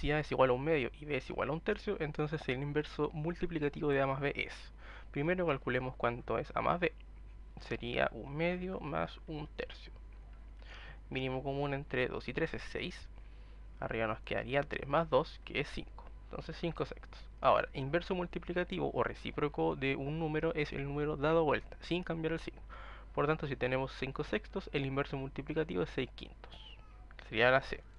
si A es igual a un medio y B es igual a un tercio, entonces el inverso multiplicativo de A más B es. Primero calculemos cuánto es A más B. Sería un medio más un tercio. Mínimo común entre 2 y 3 es 6. Arriba nos quedaría 3 más 2, que es 5. Entonces 5 sextos. Ahora, inverso multiplicativo o recíproco de un número es el número dado vuelta, sin cambiar el signo. Por tanto, si tenemos 5 sextos, el inverso multiplicativo es 6 quintos. Sería la C.